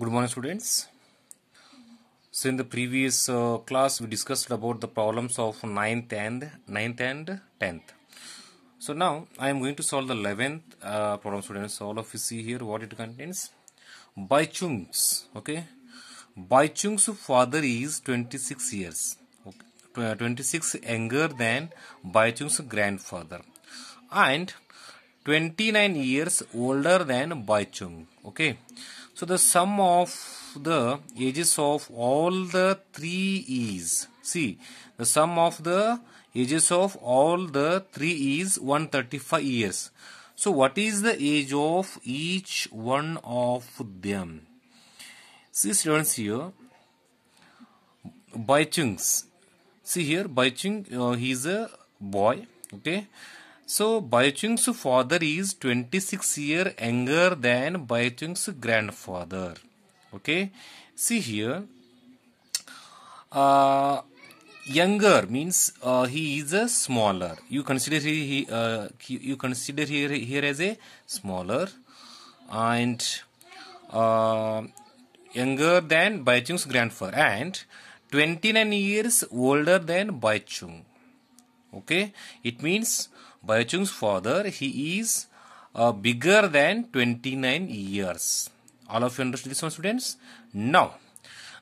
good morning students so in the previous uh, class we discussed about the problems of 9th and 9th and 10th so now i am going to solve the 11th uh, problem students all of you see here what it contains by chung's okay by chung's father is 26 years okay, uh, 26 younger than by chung's grandfather and 29 years older than by chung okay so the sum of the edges of all the three is, see, the sum of the ages of all the three is 135 years. So what is the age of each one of them? See students here, Baichungs. See here, Baichung, uh, he is a boy, okay. So Baichung's father is 26 year younger than Baichung's grandfather. Okay, see here. Uh, younger means uh, he is a smaller. You consider he, he uh, you consider here here as a smaller, and uh, younger than Baichung's grandfather and 29 years older than Baichung. Okay, it means Baichung's father, he is uh, bigger than 29 years. All of you understood this one students? Now,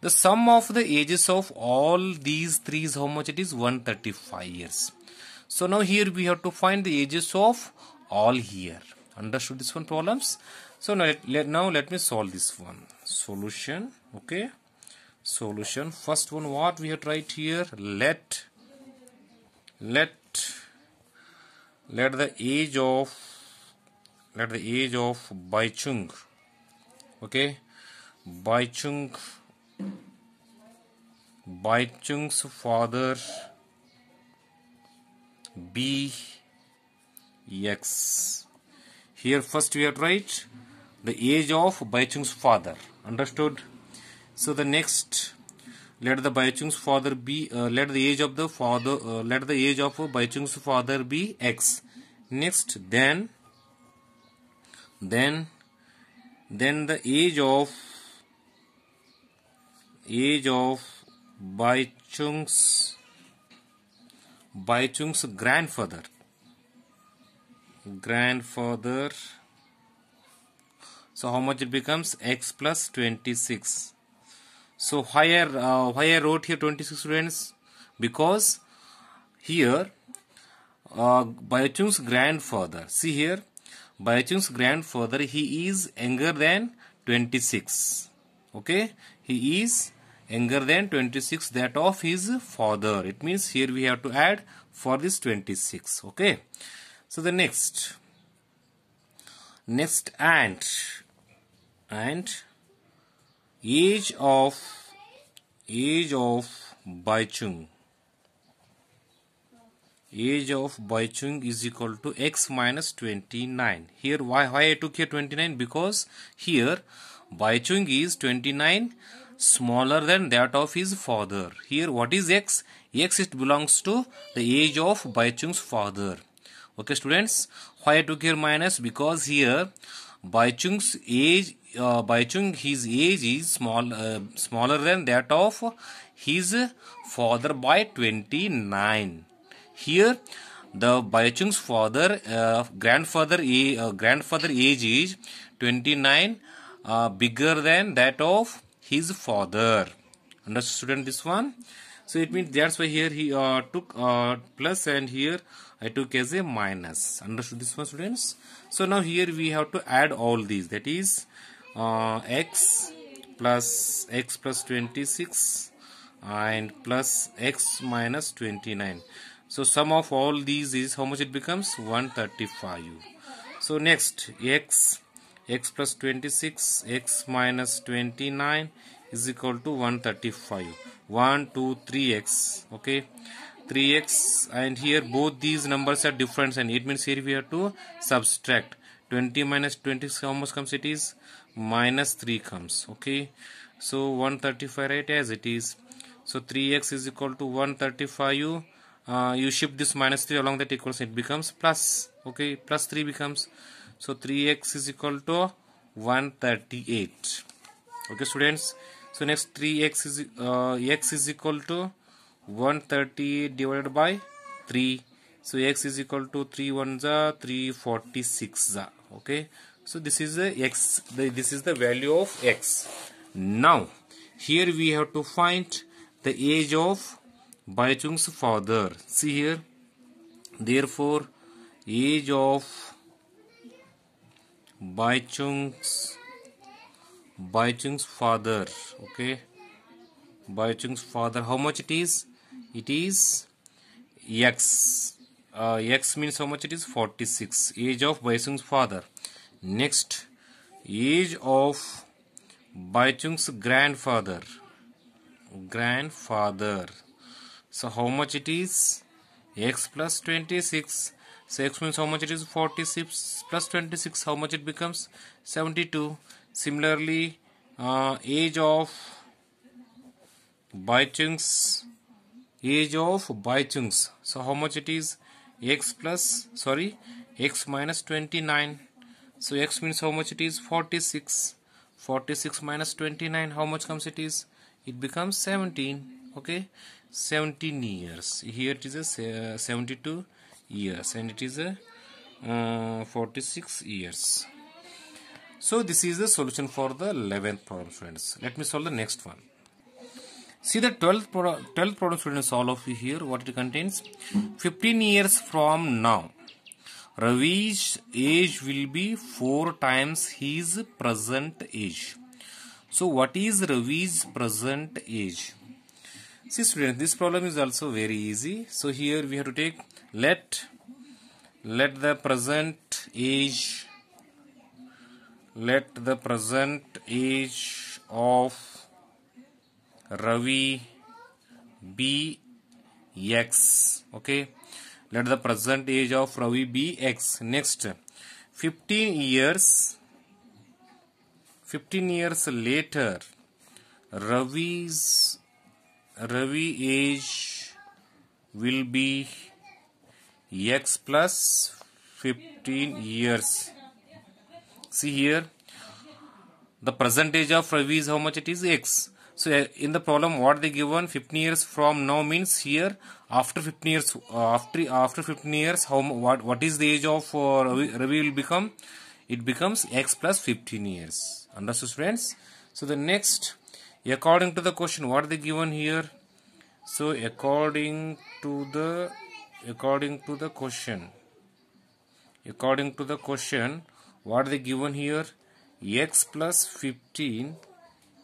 the sum of the ages of all these three is how much it is? 135 years. So now here we have to find the ages of all here. Understood this one problems? So now let, let, now let me solve this one. Solution, okay? Solution. First one what we have tried here? Let, let let the age of let the age of Baichung okay Baichung Baichung's father B X here first we have to write the age of Baichung's father understood so the next let the Bichung's father be uh, let the age of the father uh, let the age of Bichung's father be x next then then then the age of age of Bichung's Bichung's grandfather grandfather so how much it becomes x plus 26 so why I, uh, why I wrote here 26 students because here uh, grandfather see here Biochung's grandfather he is younger than 26 okay he is younger than 26 that of his father it means here we have to add for this 26 okay so the next next and and Age of Age of Baichung. Age of Baichung is equal to x minus 29. Here why why I took here 29 because here Baichung is 29 smaller than that of his father. Here what is x? x it belongs to the age of Baichung's father. Okay students, why I took here minus? Because here Baichung's age uh, Baichung, his age is small, uh, smaller than that of his father by 29. Here, the Baichung's father, uh, grandfather, uh, grandfather age is 29, uh, bigger than that of his father. Understood student this one? So it means that's why here he uh, took uh, plus and here I took as a minus. Understood this one students? So now here we have to add all these that is uh, x plus x plus 26 and plus x minus 29 so sum of all these is how much it becomes 135 so next x x plus 26 x minus 29 is equal to 135 1 2 3x okay 3x and here both these numbers are different and it means here we have to subtract 20 minus 26 how much comes it is minus 3 comes okay so 135 right as it is so 3x is equal to 135 you uh, you shift this minus 3 along that equals it becomes plus okay plus 3 becomes so 3x is equal to 138 okay students so next 3x is uh, x is equal to 138 divided by 3 so x is equal to 3 1 346 okay so this is the x the, this is the value of x now here we have to find the age of Baichung's father see here therefore age of Baichung's Baichung's father okay Baichung's father how much it is it is x uh, x means how much it is 46 age of Baichung's father Next, age of Baichung's grandfather. Grandfather. So how much it is? x plus 26. So x means how much it is? 46 plus 26. How much it becomes? 72. Similarly, uh, age of Baichung's age of Baichung's. So how much it is? x plus sorry x minus 29 so x means how much it is? 46. 46 minus 29, how much comes it is? It becomes 17. Okay, 17 years. Here it is a uh, 72 years and it is a uh, 46 years. So this is the solution for the 11th problem friends. Let me solve the next one. See the 12th, pro 12th problem students all of you here what it contains. 15 years from now Ravi's age will be 4 times his present age. So what is Ravi's present age? See students, this problem is also very easy. So here we have to take let let the present age let the present age of Ravi be x okay let the present age of Ravi be X. Next, 15 years, 15 years later, Ravi's Ravi age will be X plus 15 years. See here, the percentage of Ravi is how much it is X. So uh, in the problem, what they given 15 years from now means here after 15 years uh, after after 15 years how what what is the age of uh, Ravi will become? It becomes x plus 15 years. Understood, friends? So the next, according to the question, what they given here? So according to the according to the question, according to the question, what they given here? x plus 15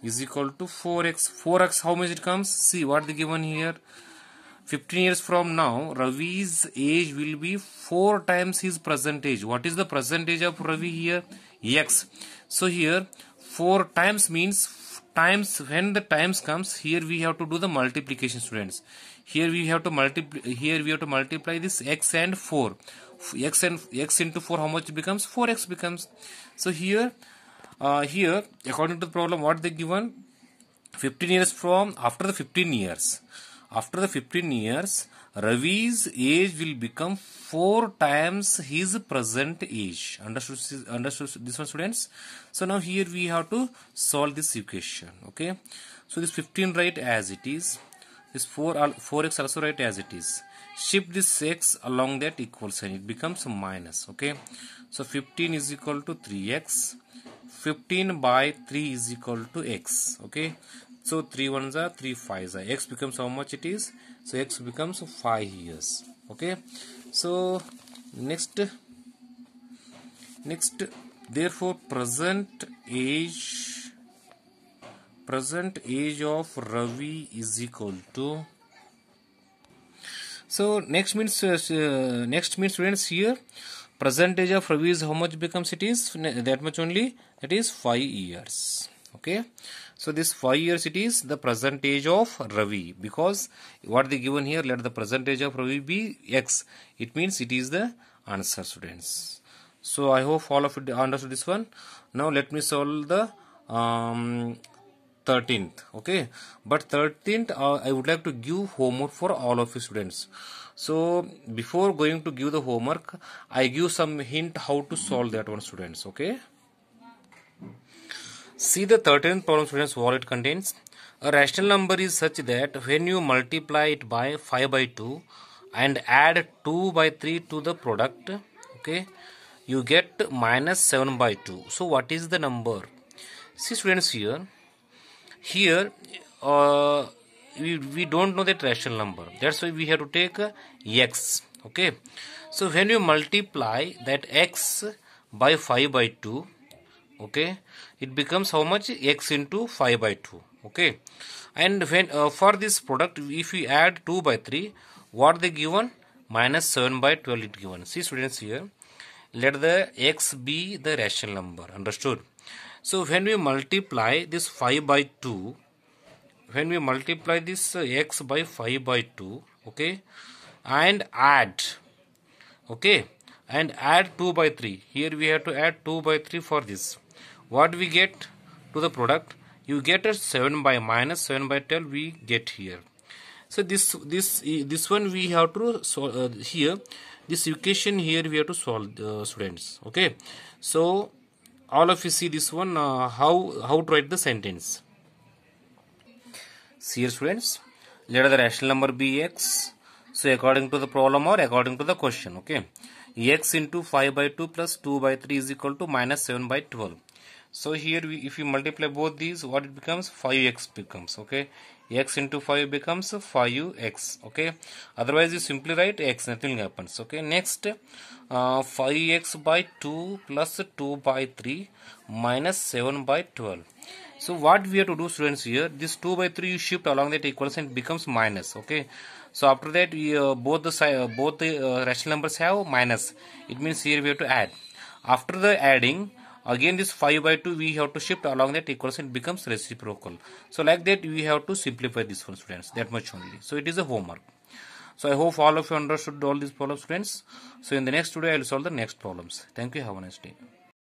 is equal to 4x 4x how much it comes see what they given here 15 years from now ravi's age will be 4 times his present age what is the present age of ravi here x so here 4 times means times when the times comes here we have to do the multiplication students here we have to multiply here we have to multiply this x and 4 x and x into 4 how much becomes 4x becomes so here uh, here according to the problem what they given 15 years from after the 15 years after the 15 years Ravi's age will become four times his present age. Understood, understood this one, students? So now here we have to solve this equation. Okay. So this 15 right as it is. This 4 4x also right as it is. Shift this x along that equal sign. It becomes minus. Okay. So 15 is equal to 3x. 15 by 3 is equal to x okay so 3 ones are 3 fives are x becomes how much it is so x becomes 5 years okay so next next therefore present age present age of Ravi is equal to so next means uh, uh next means students here present age of Ravi is how much becomes it is that much only that is 5 years okay so this 5 years it is the percentage of Ravi because what they given here let the percentage of Ravi be X it means it is the answer students so I hope all of you understood this one now let me solve the um, 13th okay but 13th uh, I would like to give homework for all of you students so before going to give the homework I give some hint how to solve that one students okay See the 13th problem students what it contains. A rational number is such that when you multiply it by 5 by 2 and add 2 by 3 to the product, okay, you get minus 7 by 2. So what is the number? See students here, here uh, we, we don't know that rational number. That's why we have to take x, okay. So when you multiply that x by 5 by 2, okay it becomes how much x into 5 by 2 okay and when uh, for this product if we add 2 by 3 what they given minus 7 by 12 it given see students here let the x be the rational number understood so when we multiply this 5 by 2 when we multiply this uh, x by 5 by 2 okay and add okay and add 2 by 3 here we have to add 2 by 3 for this what we get to the product you get a 7 by minus 7 by 12 we get here so this this this one we have to solve uh, here this equation here we have to solve uh, students okay so all of you see this one uh, how how to write the sentence see here students let the rational number be x so according to the problem or according to the question okay x into 5 by 2 plus 2 by 3 is equal to minus 7 by 12 so here we, if you multiply both these, what it becomes? 5x becomes, okay? x into 5 becomes 5x, okay? Otherwise, you simply write x, nothing happens, okay? Next, uh, 5x by 2 plus 2 by 3 minus 7 by 12. So what we have to do students here, this 2 by 3 you shift along that equals and becomes minus, okay? So after that, we, uh, both the, uh, both the uh, rational numbers have minus. It means here we have to add. After the adding, Again, this 5 by 2 we have to shift along that equation becomes reciprocal. So like that we have to simplify this one students. That much only. So it is a homework. So I hope all of you understood all these problems students. So in the next video I will solve the next problems. Thank you. Have a nice day.